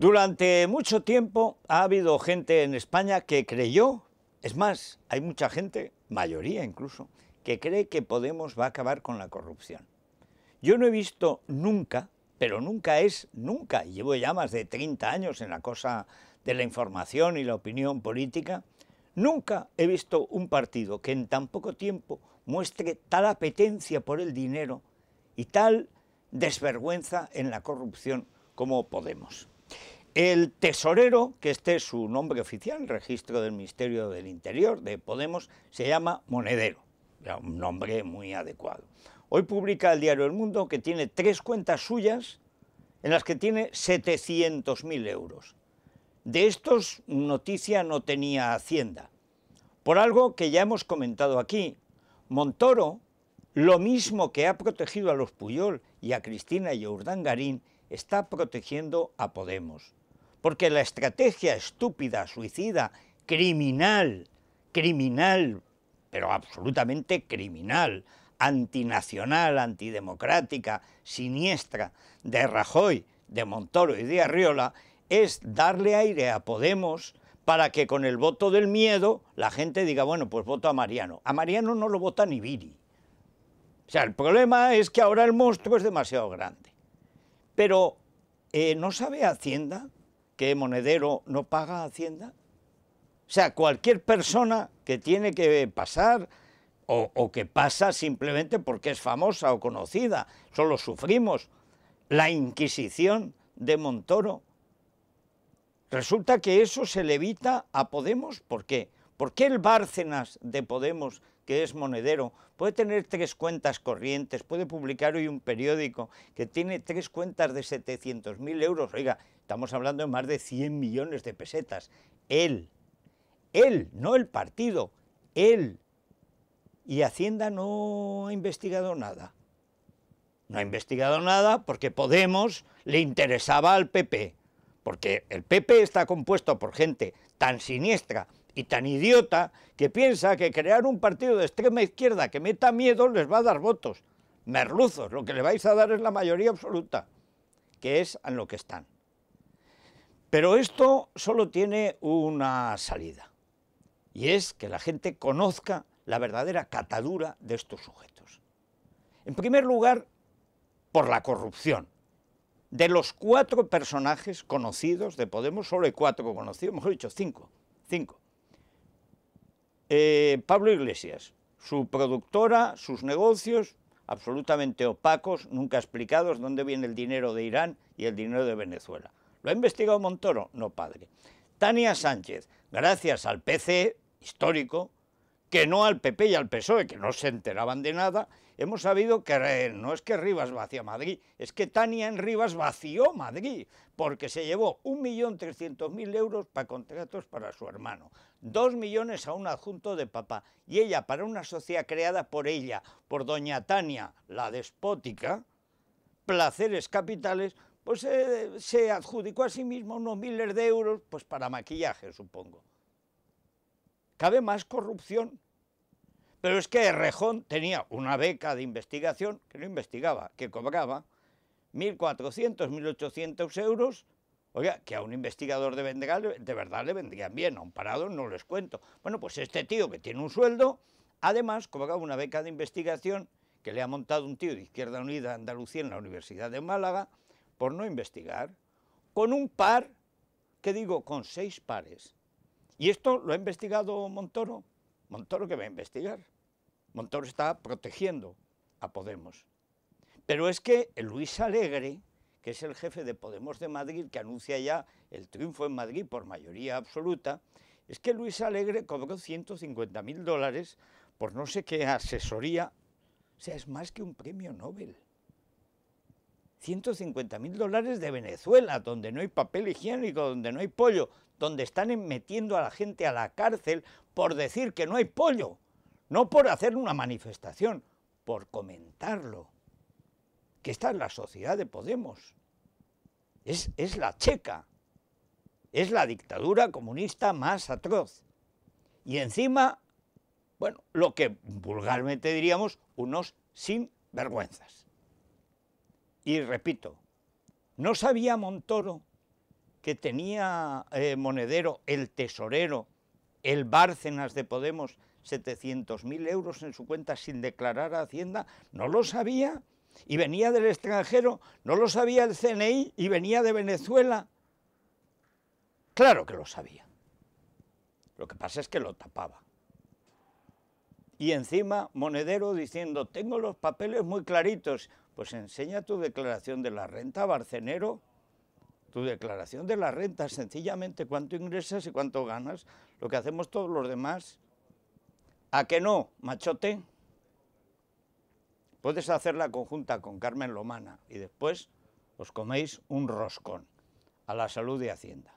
Durante mucho tiempo ha habido gente en España que creyó, es más, hay mucha gente, mayoría incluso, que cree que Podemos va a acabar con la corrupción. Yo no he visto nunca, pero nunca es nunca, llevo ya más de 30 años en la cosa de la información y la opinión política, nunca he visto un partido que en tan poco tiempo muestre tal apetencia por el dinero y tal desvergüenza en la corrupción como Podemos. El tesorero, que este es su nombre oficial, registro del Ministerio del Interior de Podemos, se llama Monedero, un nombre muy adecuado. Hoy publica el diario El Mundo que tiene tres cuentas suyas en las que tiene 700.000 euros. De estos noticia no tenía Hacienda, por algo que ya hemos comentado aquí. Montoro, lo mismo que ha protegido a los Puyol y a Cristina y a Urdangarín, está protegiendo a Podemos porque la estrategia estúpida, suicida, criminal, criminal, pero absolutamente criminal, antinacional, antidemocrática, siniestra, de Rajoy, de Montoro y de Arriola, es darle aire a Podemos para que con el voto del miedo la gente diga, bueno, pues voto a Mariano. A Mariano no lo vota ni Viri. O sea, el problema es que ahora el monstruo es demasiado grande. Pero eh, no sabe Hacienda que Monedero no paga Hacienda? O sea, cualquier persona que tiene que pasar o, que pasa simplemente porque es famosa o conocida, solo sufrimos la Inquisición de Montoro. Resulta que eso se le evita a Podemos porque ¿Por qué el Bárcenas de Podemos, que es monedero, puede tener tres cuentas corrientes, puede publicar hoy un periódico que tiene tres cuentas de 700.000 euros? Oiga, estamos hablando de más de 100 millones de pesetas. Él, él, no el partido, él. Y Hacienda no ha investigado nada. No ha investigado nada porque Podemos le interesaba al PP. Porque el PP está compuesto por gente tan siniestra y tan idiota que piensa que crear un partido de extrema izquierda que meta miedo les va a dar votos. Merluzos, lo que le vais a dar es la mayoría absoluta, que es en lo que están. Pero esto solo tiene una salida, y es que la gente conozca la verdadera catadura de estos sujetos. En primer lugar, por la corrupción. De los cuatro personajes conocidos de Podemos, solo hay cuatro conocidos, mejor dicho, cinco, cinco. Eh, Pablo Iglesias, su productora, sus negocios, absolutamente opacos, nunca explicados, dónde viene el dinero de Irán y el dinero de Venezuela. ¿Lo ha investigado Montoro? No, padre. Tania Sánchez, gracias al PC histórico, que no al PP y al PSOE, que no se enteraban de nada, hemos sabido que no es que Rivas va hacia Madrid, es que Tania en Rivas vació Madrid, porque se llevó 1.300.000 euros para contratos para su hermano, 2 millones a un adjunto de papá, y ella para una sociedad creada por ella, por doña Tania, la despótica, placeres capitales, pues eh, se adjudicó a sí misma unos miles de euros pues para maquillaje, supongo cabe más corrupción. Pero es que Rejón tenía una beca de investigación, que no investigaba, que cobraba 1.400, 1.800 euros, oiga, que a un investigador de, Vendegal de verdad le vendrían bien, a un parado no les cuento. Bueno, pues este tío que tiene un sueldo, además cobraba una beca de investigación que le ha montado un tío de Izquierda Unida Andalucía en la Universidad de Málaga por no investigar, con un par, que digo, con seis pares, y esto lo ha investigado Montoro. Montoro que va a investigar. Montoro está protegiendo a Podemos. Pero es que Luis Alegre, que es el jefe de Podemos de Madrid, que anuncia ya el triunfo en Madrid por mayoría absoluta, es que Luis Alegre cobró 150.000 mil dólares por no sé qué asesoría. O sea, es más que un premio Nobel. 150.000 mil dólares de Venezuela, donde no hay papel higiénico, donde no hay pollo, donde están metiendo a la gente a la cárcel por decir que no hay pollo, no por hacer una manifestación, por comentarlo. Que esta es la sociedad de Podemos. Es, la checa. Es la dictadura comunista más atroz. Y encima, bueno, lo que vulgarmente diríamos, unos sinvergüenzas. Y repito, ¿no sabía Montoro que tenía eh, Monedero, el tesorero, el Bárcenas de Podemos, 700.000 euros en su cuenta sin declarar a Hacienda, no lo sabía. Y venía del extranjero, no lo sabía el CNI y venía de Venezuela. Claro que lo sabía. Lo que pasa es que lo tapaba. Y encima Monedero diciendo, tengo los papeles muy claritos, pues enseña tu declaración de la renta, Barcenero, tu declaración de la renta sencillamente cuánto ingresas y cuánto ganas, lo que hacemos todos los demás. ¿A qué no, machote? Puedes hacerla conjunta con Carmen Lomana y después os coméis un roscón. A la salud de Hacienda.